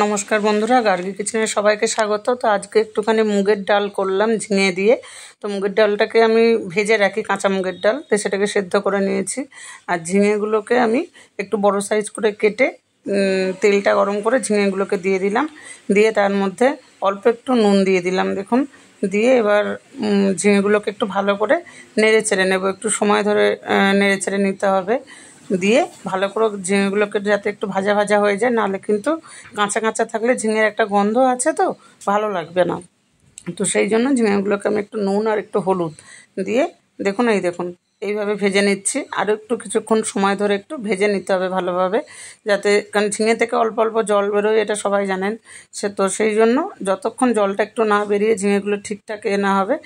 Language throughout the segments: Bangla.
নমস্কার বন্ধুরা গার্গি কিচেনে সবাইকে স্বাগত তো আজকে একটুখানি মুগের ডাল করলাম ঝিঙে দিয়ে তো মুগের ডালটাকে আমি ভেজে রাখি কাঁচা মুগের ডাল তো সেটাকে সেদ্ধ করে নিয়েছি আর ঝিঙেগুলোকে আমি একটু বড় সাইজ করে কেটে তেলটা গরম করে ঝিঙেগুলোকে দিয়ে দিলাম দিয়ে তার মধ্যে অল্প একটু নুন দিয়ে দিলাম দেখুন দিয়ে এবার ঝিঙেগুলোকে একটু ভালো করে নেড়ে চেড়ে নেবো একটু সময় ধরে নেড়ে চেড়ে নিতে হবে দিয়ে ভালো করে ঝিঙেগুলোকে যাতে একটু ভাজা ভাজা হয়ে যায় নাহলে কিন্তু কাঁচা কাঁচা থাকলে ঝিঙের একটা গন্ধ আছে তো ভালো লাগবে না তো সেই জন্য ঝিঙেগুলোকে আমি একটু নুন আর একটু হলুদ দিয়ে দেখুন এই দেখুন এইভাবে ভেজে নিচ্ছি আর একটু কিছুক্ষণ সময় ধরে একটু ভেজে নিতে হবে ভালোভাবে যাতে কারণ ঝিঙে থেকে অল্প অল্প জল বেরোয় এটা সবাই জানেন সে তো সেই জন্য যতক্ষণ জলটা একটু না বেরিয়ে ঝিঙেগুলো ঠিকঠাক এ না হবে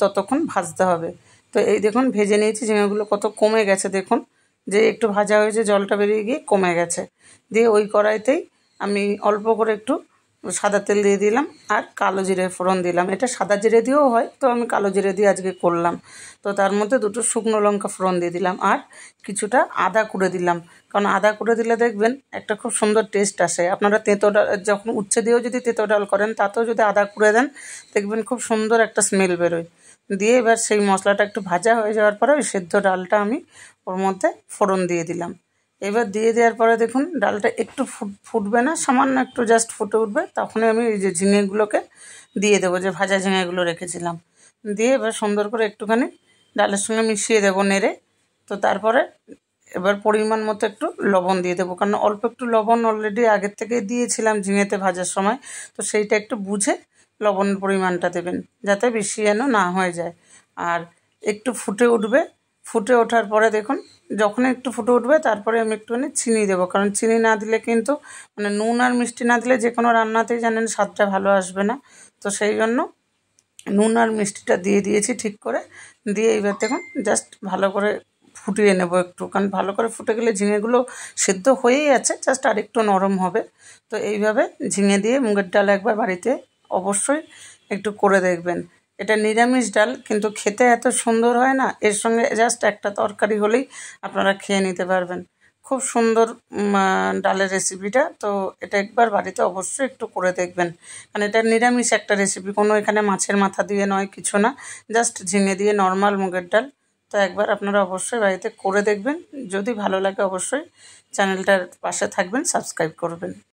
ততক্ষণ ভাজতে হবে তো এই দেখুন ভেজে নিয়েছি ঝিঙেগুলো কত কমে গেছে দেখুন যে একটু ভাজা হয়েছে জলটা বেরিয়ে গিয়ে কমে গেছে দিয়ে ওই কড়াইতেই আমি অল্প করে একটু সাদা তেল দিয়ে দিলাম আর কালো জিরে ফোড়ন দিলাম এটা সাদা জিরে দিয়েও হয় তো আমি কালো জিরে দিয়ে আজকে করলাম তো তার মধ্যে দুটো শুকনো লঙ্কা ফোড়ন দিয়ে দিলাম আর কিছুটা আদা করে দিলাম কারণ আদা কুড়ে দিলে দেখবেন একটা খুব সুন্দর টেস্ট আসে আপনারা তেঁতো ডাল যখন উচ্ছে দিয়েও যদি তেঁতো ডাল করেন তাতেও যদি আদা করে দেন দেখবেন খুব সুন্দর একটা স্মেল বেরোয় দিয়ে এবার সেই মশলাটা একটু ভাজা হয়ে যাওয়ার পরে ওই সেদ্ধ ডালটা আমি ওর মধ্যে ফোড়ন দিয়ে দিলাম এবার দিয়ে দেওয়ার পরে দেখুন ডালটা একটু ফুট ফুটবে না সামান্য একটু জাস্ট ফুটে উঠবে তখনই আমি এই যে ঝিঙেগুলোকে দিয়ে দেবো যে ভাজা ঝিঙেগুলো রেখেছিলাম দিয়ে এবার সুন্দর করে একটুখানি ডালের সঙ্গে মিশিয়ে দেবো নেড়ে তো তারপরে এবার পরিমাণ মতো একটু লবণ দিয়ে দেবো কারণ অল্প একটু লবণ অলরেডি আগের থেকে দিয়েছিলাম ঝিঙেতে ভাজার সময় তো সেইটা একটু বুঝে লবণ পরিমাণটা দেবেন যাতে বেশি যেন না হয়ে যায় আর একটু ফুটে উঠবে ফুটে ওঠার পরে দেখুন যখন একটু ফুটে উঠবে তারপরে আমি একটুখানি চিনি দেবো কারণ চিনি না দিলে কিন্তু মানে নুন আর মিষ্টি না দিলে যে কোনো রান্নাতেই জানেন স্বাদটা ভালো আসবে না তো সেই জন্য নুন আর মিষ্টিটা দিয়ে দিয়েছি ঠিক করে দিয়ে এইবার দেখুন জাস্ট ভালো করে ফুটিয়ে নেব একটু কারণ ভালো করে ফুটে গেলে ঝিঙেগুলো সেদ্ধ হয়েই আছে জাস্ট আরেকটু নরম হবে তো এইভাবে ঝিঙে দিয়ে মুগের ডাল একবার বাড়িতে অবশ্যই একটু করে দেখবেন এটা নিরামিষ ডাল কিন্তু খেতে এত সুন্দর হয় না এর সঙ্গে জাস্ট একটা তরকারি হলেই আপনারা খেয়ে নিতে পারবেন খুব সুন্দর ডালের রেসিপিটা তো এটা একবার বাড়িতে অবশ্যই একটু করে দেখবেন কারণ এটা নিরামিষ একটা রেসিপি কোনো এখানে মাছের মাথা দিয়ে নয় কিছু না জাস্ট ঝিঙে দিয়ে নর্মাল মুগের ডাল তো একবার আপনারা অবশ্যই বাড়িতে করে দেখবেন যদি ভালো লাগে অবশ্যই চ্যানেলটার পাশে থাকবেন সাবস্ক্রাইব করবেন